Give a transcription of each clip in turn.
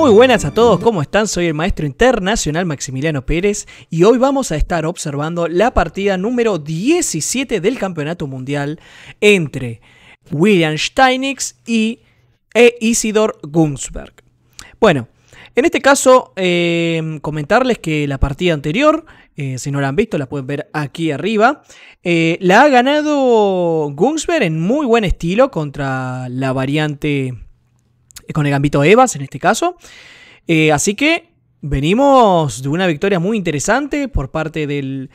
Muy buenas a todos, ¿cómo están? Soy el maestro internacional Maximiliano Pérez y hoy vamos a estar observando la partida número 17 del Campeonato Mundial entre William Steinix y e Isidor Gunsberg. Bueno, en este caso, eh, comentarles que la partida anterior, eh, si no la han visto, la pueden ver aquí arriba, eh, la ha ganado Gunsberg en muy buen estilo contra la variante eh, con el gambito Evas en este caso. Eh, así que venimos de una victoria muy interesante por parte de,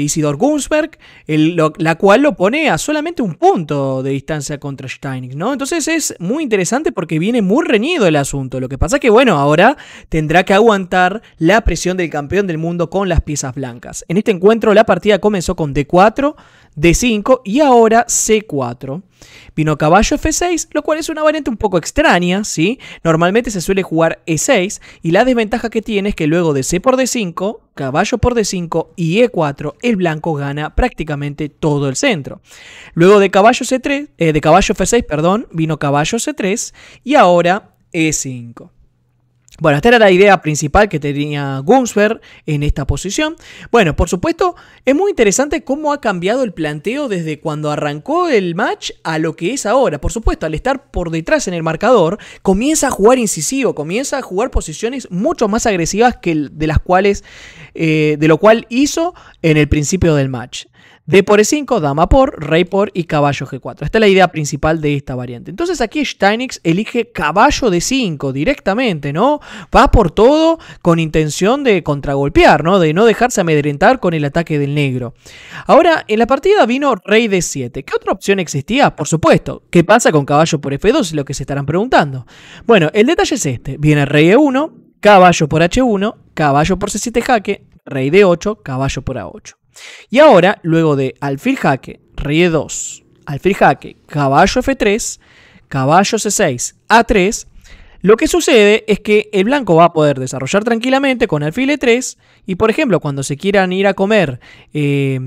Isidor Gunsberg, la cual lo pone a solamente un punto de distancia contra Steinig, ¿no? Entonces es muy interesante porque viene muy reñido el asunto. Lo que pasa que, bueno, ahora tendrá que aguantar la presión del campeón del mundo con las piezas blancas. En este encuentro la partida comenzó con D4, D5 y ahora C4. Vino caballo F6, lo cual es una variante un poco extraña, ¿sí? Normalmente se suele jugar E6 y la desventaja que tiene es que luego de C por D5, caballo por D5 y E4, el blanco gana prácticamente todo el centro. Luego de caballo, c eh, de caballo F6, perdón, vino caballo C3 y ahora E5. Bueno, esta era la idea principal que tenía Gunsberg en esta posición. Bueno, por supuesto, es muy interesante cómo ha cambiado el planteo desde cuando arrancó el match a lo que es ahora. Por supuesto, al estar por detrás en el marcador, comienza a jugar incisivo, comienza a jugar posiciones mucho más agresivas que de las cuales, eh, de lo cual hizo en el principio del match. D por E5, dama por, rey por y caballo G4. Esta es la idea principal de esta variante. Entonces aquí Steinix elige caballo d 5 directamente, ¿no? Va por todo con intención de contragolpear, ¿no? De no dejarse amedrentar con el ataque del negro. Ahora, en la partida vino rey d 7. ¿Qué otra opción existía? Por supuesto. ¿Qué pasa con caballo por F2? Es lo que se estarán preguntando. Bueno, el detalle es este. Viene rey E1, caballo por H1, caballo por C7 jaque, rey D8, caballo por A8. Y ahora, luego de alfil jaque, rey 2, alfil jaque, caballo f3, caballo c6, a3, lo que sucede es que el blanco va a poder desarrollar tranquilamente con alfil e3 y por ejemplo cuando se quieran ir a comer eh,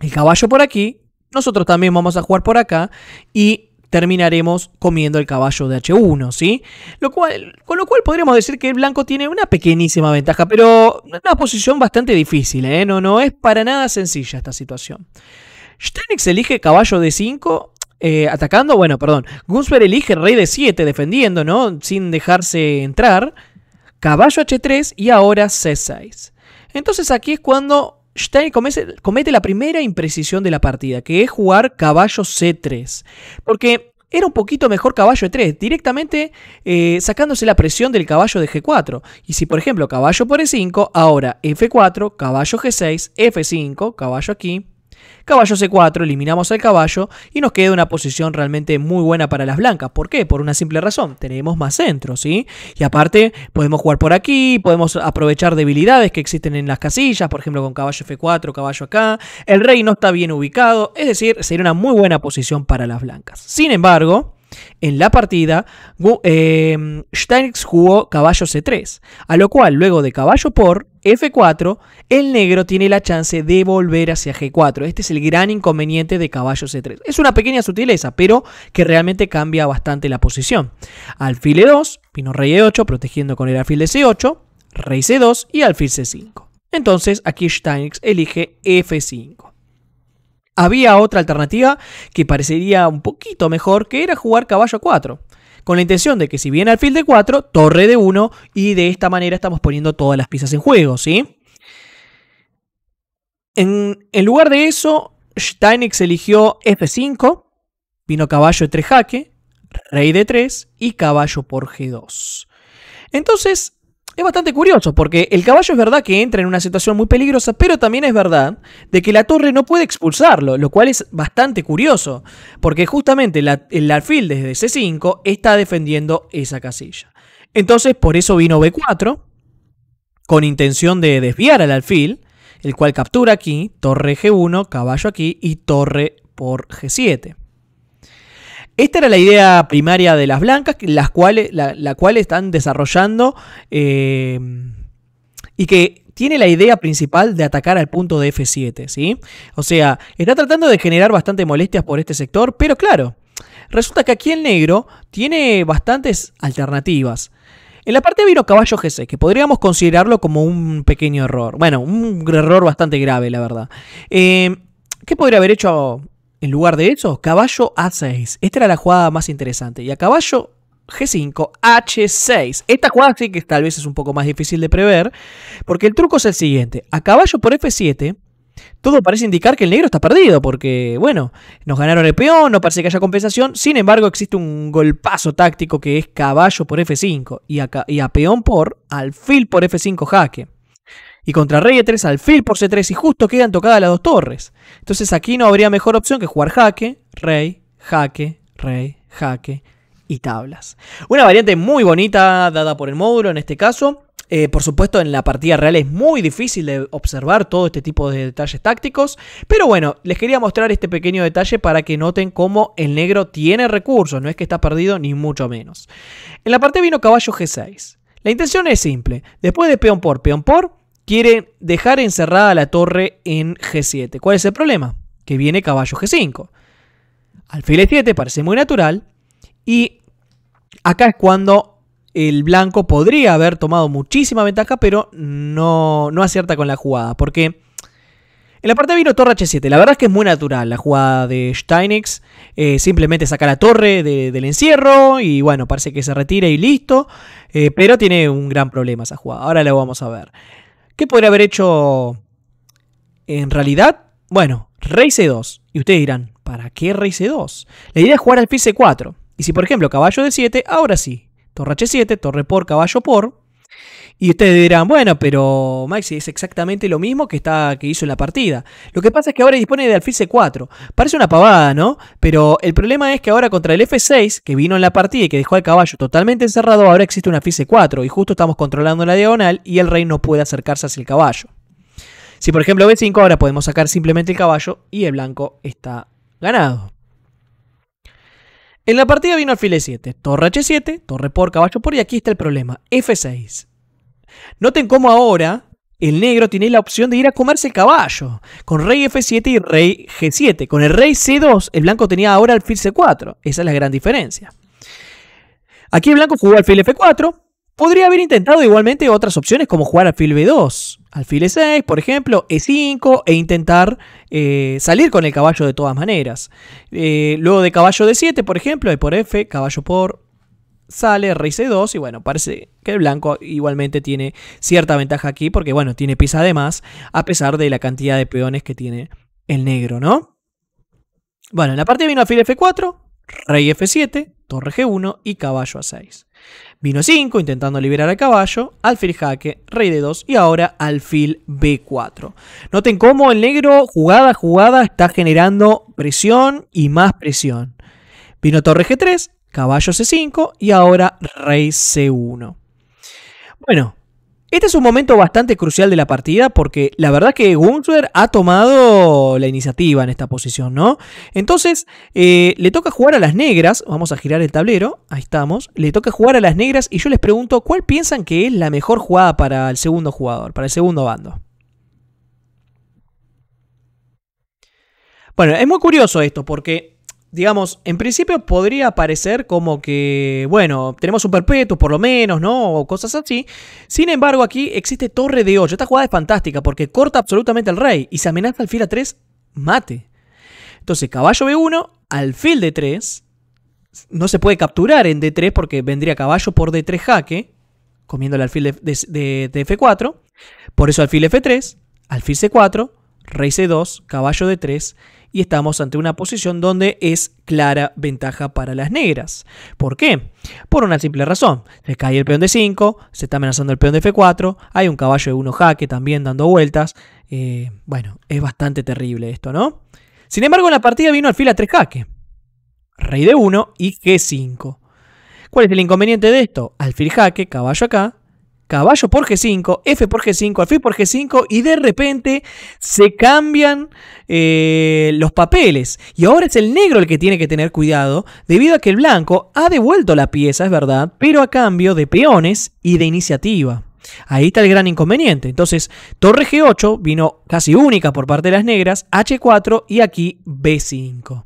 el caballo por aquí, nosotros también vamos a jugar por acá y terminaremos comiendo el caballo de H1, ¿sí? Lo cual, con lo cual podríamos decir que el blanco tiene una pequeñísima ventaja, pero una posición bastante difícil, ¿eh? No, no es para nada sencilla esta situación. Stenix elige caballo de 5 eh, atacando, bueno, perdón. Gunsberg elige rey de 7 defendiendo, ¿no? Sin dejarse entrar. Caballo H3 y ahora C6. Entonces aquí es cuando Stein comete, la primera imprecisión de la partida, que es jugar caballo C3. Porque era un poquito mejor caballo E3, directamente eh, sacándose la presión del caballo de G4. Y si por ejemplo caballo por E5, ahora F4, caballo G6, F5, caballo aquí, Caballo C4, eliminamos al caballo y nos queda una posición realmente muy buena para las blancas. ¿Por qué? Por una simple razón, tenemos más centro, ¿sí? Y aparte podemos jugar por aquí, podemos aprovechar debilidades que existen en las casillas, por ejemplo con caballo F4, caballo acá, el rey no está bien ubicado, es decir, sería una muy buena posición para las blancas. Sin embargo, en la partida, eh, jugó caballo C3, a lo cual luego de caballo por F4, el negro tiene la chance de volver hacia G4. Este es el gran inconveniente de caballo C3. Es una pequeña sutileza, pero que realmente cambia bastante la posición. Alfil E2, vino rey E8, protegiendo con el alfil de C8, rey C2 y alfil C5. Entonces aquí Steinitz elige F5. Había otra alternativa que parecería un poquito mejor, que era jugar caballo 4 con la intención de que si viene alfil de 4, torre de 1 y de esta manera estamos poniendo todas las piezas en juego, ¿sí? En, lugar de eso, Steinix eligió F5, vino caballo de 3 jaque, rey de 3 y caballo por G2. Entonces, es bastante curioso, porque el caballo es verdad que entra en una situación muy peligrosa, pero también es verdad de que la torre no puede expulsarlo, lo cual es bastante curioso, porque justamente el alfil desde C5 está defendiendo esa casilla. Entonces, por eso vino B4, con intención de desviar al alfil, el cual captura aquí, torre G1, caballo aquí y torre por G7. Esta era la idea primaria de las blancas, las cuales, la, cual están desarrollando eh, y que tiene la idea principal de atacar al punto de F7, ¿sí? O sea, está tratando de generar bastante molestias por este sector, pero claro, resulta que aquí el negro tiene bastantes alternativas. En la parte vino caballo G6, que podríamos considerarlo como un pequeño error. Bueno, un error bastante grave, la verdad. Eh, ¿Qué podría haber hecho en lugar de eso, caballo A6. Esta era la jugada más interesante. Y a caballo G5, H6. Esta jugada sí que tal vez es un poco más difícil de prever, porque el truco es el siguiente. A caballo por F7, todo parece indicar que el negro está perdido, porque, bueno, nos ganaron el peón, no parece que haya compensación. Sin embargo, existe un golpazo táctico que es caballo por F5 y a, y a peón por alfil por F5 jaque. Y contra rey e3, alfil por c3 y justo quedan tocadas las dos torres. Entonces aquí no habría mejor opción que jugar jaque, rey, jaque, rey, jaque y tablas. Una variante muy bonita dada por el módulo en este caso. Eh, por supuesto, en la partida real es muy difícil de observar todo este tipo de detalles tácticos. Pero bueno, les quería mostrar este pequeño detalle para que noten cómo el negro tiene recursos. No es que está perdido, ni mucho menos. En la parte vino caballo G6. La intención es simple. Después de peón por peón por, Quiere dejar encerrada la torre en G7. ¿Cuál es el problema? Que viene caballo G5. Alfil E7 parece muy natural y acá es cuando el blanco podría haber tomado muchísima ventaja, pero no, no acierta con la jugada, porque... En la parte vino torre h7, la verdad es que es muy natural la jugada de Steinex. Eh, simplemente saca la torre del encierro y bueno, parece que se retira y listo. Eh, pero tiene un gran problema esa jugada, ahora la vamos a ver. ¿Qué podría haber hecho en realidad? Bueno, rey c2. Y ustedes dirán, ¿para qué rey c2? La idea es jugar al pie c4. Y si por ejemplo caballo d 7, ahora sí, torre h7, torre por, caballo por, y ustedes dirán, bueno, pero Maxi es exactamente lo mismo que, está, que hizo en la partida. Lo que pasa es que ahora dispone de alfil C4. Parece una pavada, ¿no? Pero el problema es que ahora contra el F6, que vino en la partida y que dejó al caballo totalmente encerrado, ahora existe un alfil C4 y justo estamos controlando la diagonal y el rey no puede acercarse hacia el caballo. Si por ejemplo B5, ahora podemos sacar simplemente el caballo y el blanco está ganado. En la partida vino alfil E7, torre H7, torre por, caballo por y aquí está el problema, F6. Noten cómo ahora el negro tiene la opción de ir a comerse el caballo, con rey F7 y rey G7. Con el rey C2, el blanco tenía ahora alfil C4. Esa es la gran diferencia. Aquí el blanco jugó alfil F4. Podría haber intentado igualmente otras opciones como jugar alfil B2, alfil E6, por ejemplo, E5 e intentar eh, salir con el caballo de todas maneras. Eh, luego de caballo D7, por ejemplo, E por F, caballo por sale rey c2 y bueno, parece que el blanco igualmente tiene cierta ventaja aquí porque bueno, tiene pieza de más a pesar de la cantidad de peones que tiene el negro, ¿no? Bueno, en la parte vino alfil f4, rey f7, torre g1 y caballo a6. Vino 5 intentando liberar al caballo, alfil jaque, rey de 2 y ahora alfil b4. Noten cómo el negro jugada a jugada está generando presión y más presión. Vino torre G3, caballo C5 y ahora rey C1. Bueno, este es un momento bastante crucial de la partida porque la verdad que Gunther ha tomado la iniciativa en esta posición, ¿no? Entonces, eh, le toca jugar a las negras, vamos a girar el tablero, ahí estamos, le toca jugar a las negras y yo les pregunto, ¿cuál piensan que es la mejor jugada para el segundo jugador, para el segundo bando? Bueno, es muy curioso esto porque digamos, en principio podría parecer como que, bueno, tenemos un perpetuo por lo menos, ¿no? O cosas así. Sin embargo, aquí existe torre de 8. Esta jugada es fantástica porque corta absolutamente al rey y se amenaza al fil a 3, mate. Entonces, caballo B1, alfil de 3. No se puede capturar en D3 porque vendría caballo por D3 jaque, comiendo alfil de, F4. Por eso alfil F3, alfil C4, rey C2, caballo D3 y estamos ante una posición donde es clara ventaja para las negras. ¿Por qué? Por una simple razón. Se cae el peón de 5, se está amenazando el peón de F4, hay un caballo de 1 jaque también dando vueltas. Eh, bueno, es bastante terrible esto, ¿no? Sin embargo, en la partida vino alfil a 3 jaque. Rey de 1 y G5. ¿Cuál es el inconveniente de esto? Alfil jaque, caballo acá, caballo por G5, F por G5, alfil por G5 y de repente se cambian eh, los papeles. Y ahora es el negro el que tiene que tener cuidado debido a que el blanco ha devuelto la pieza, es verdad, pero a cambio de peones y de iniciativa. Ahí está el gran inconveniente. Entonces, torre G8 vino casi única por parte de las negras, H4 y aquí B5.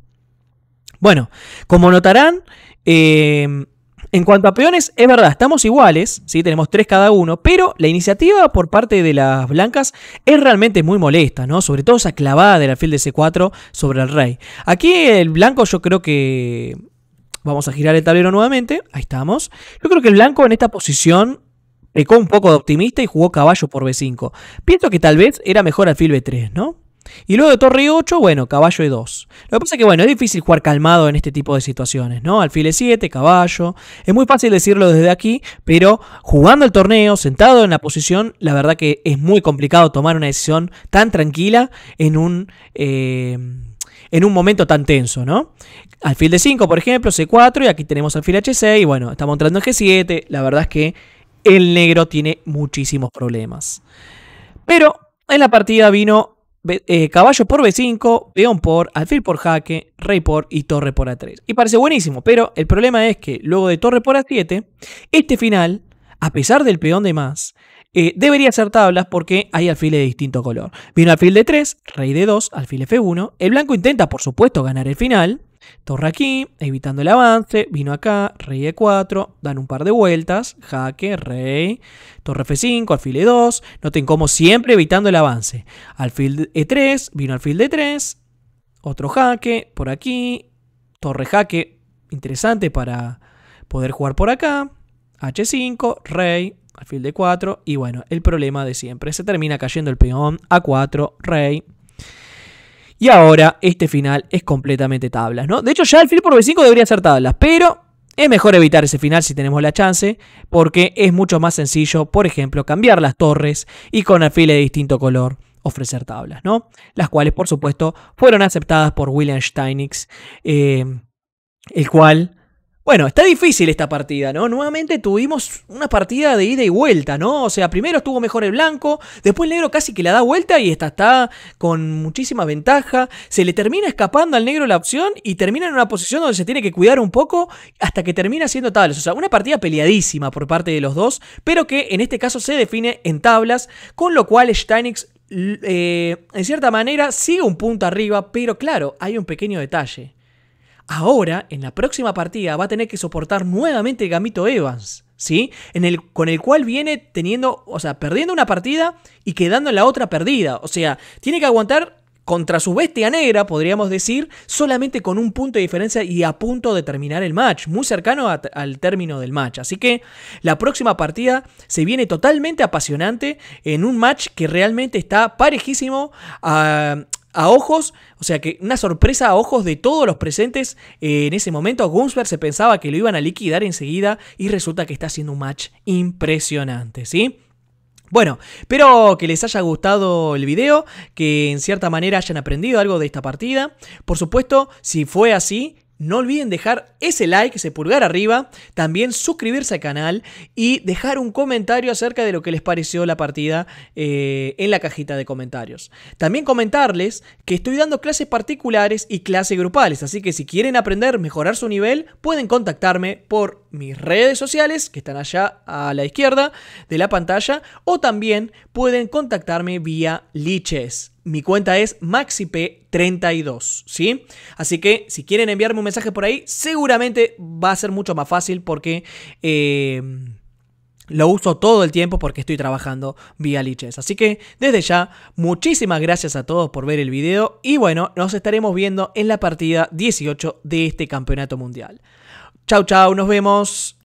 Bueno, como notarán, eh, en cuanto a peones, es verdad, estamos iguales, ¿sí? tenemos tres cada uno, pero la iniciativa por parte de las blancas es realmente muy molesta, ¿no? Sobre todo esa clavada del alfil de C4 sobre el rey. Aquí el blanco yo creo que... Vamos a girar el tablero nuevamente, ahí estamos. Yo creo que el blanco en esta posición pecó un poco de optimista y jugó caballo por B5. Pienso que tal vez era mejor alfil B3, ¿no? Y luego de torre 8, bueno, caballo y 2. Lo que pasa es que, bueno, es difícil jugar calmado en este tipo de situaciones, ¿no? Alfil e 7, caballo. Es muy fácil decirlo desde aquí, pero jugando el torneo, sentado en la posición, la verdad que es muy complicado tomar una decisión tan tranquila en un... Eh, en un momento tan tenso, ¿no? Alfil de 5, por ejemplo, C4, y aquí tenemos alfil H6, y bueno, estamos entrando en G7, la verdad es que el negro tiene muchísimos problemas. Pero en la partida vino eh, caballo por B5, peón por, alfil por jaque, rey por y torre por A3. Y parece buenísimo, pero el problema es que luego de torre por A7, este final, a pesar del peón de más, eh, debería ser tablas porque hay alfiles de distinto color. Vino alfil de 3, rey de 2, alfil F1. El blanco intenta, por supuesto, ganar el final. Torre aquí, evitando el avance, vino acá, rey e4, dan un par de vueltas, jaque, rey, torre f5, alfil e2, noten como siempre evitando el avance. Alfil e3, vino alfil d3, otro jaque, por aquí, torre jaque, interesante para poder jugar por acá, h5, rey, alfil d4, y bueno, el problema de siempre, se termina cayendo el peón, a4, rey, y ahora este final es completamente tablas, ¿no? De hecho, ya el fil por B5 debería ser tablas, pero es mejor evitar ese final si tenemos la chance, porque es mucho más sencillo, por ejemplo, cambiar las torres y con alfiles de distinto color ofrecer tablas, ¿no? Las cuales, por supuesto, fueron aceptadas por William Steinitz, eh, el cual bueno, está difícil esta partida, ¿no? Nuevamente tuvimos una partida de ida y vuelta, ¿no? O sea, primero estuvo mejor el blanco, después el negro casi que la da vuelta y está, está con muchísima ventaja. Se le termina escapando al negro la opción y termina en una posición donde se tiene que cuidar un poco hasta que termina siendo tablas. O sea, una partida peleadísima por parte de los dos, pero que en este caso se define en tablas, con lo cual Steinix eh, en cierta manera sigue un punto arriba, pero claro, hay un pequeño detalle ahora en la próxima partida va a tener que soportar nuevamente Gamito Evans, ¿sí? con el cual viene teniendo, o sea, perdiendo una partida y quedando en la otra perdida. O sea, tiene que aguantar contra su bestia negra, podríamos decir, solamente con un punto de diferencia y a punto de terminar el match, muy cercano al término del match. Así que la próxima partida se viene totalmente apasionante en un match que realmente está parejísimo a a ojos, o sea que una sorpresa a ojos de todos los presentes eh, en ese momento. Gunsberg se pensaba que lo iban a liquidar enseguida y resulta que está haciendo un match impresionante, ¿sí? Bueno, espero que les haya gustado el video, que en cierta manera hayan aprendido algo de esta partida. Por supuesto, si fue así, no olviden dejar ese like, ese pulgar arriba, también suscribirse al canal y dejar un comentario acerca de lo que les pareció la partida eh, en la cajita de comentarios. También comentarles que estoy dando clases particulares y clases grupales, así que si quieren aprender, mejorar su nivel, pueden contactarme por mis redes sociales, que están allá a la izquierda de la pantalla, o también pueden contactarme vía Liches. Mi cuenta es MaxiP32, ¿sí? Así que si quieren enviarme un mensaje por ahí, seguramente va a ser mucho más fácil porque... Em, lo uso todo el tiempo porque estoy trabajando vía liches. Así que desde ya, muchísimas gracias a todos por ver el video y bueno, nos estaremos viendo en la partida 18 de este campeonato mundial. Chao chao, nos vemos.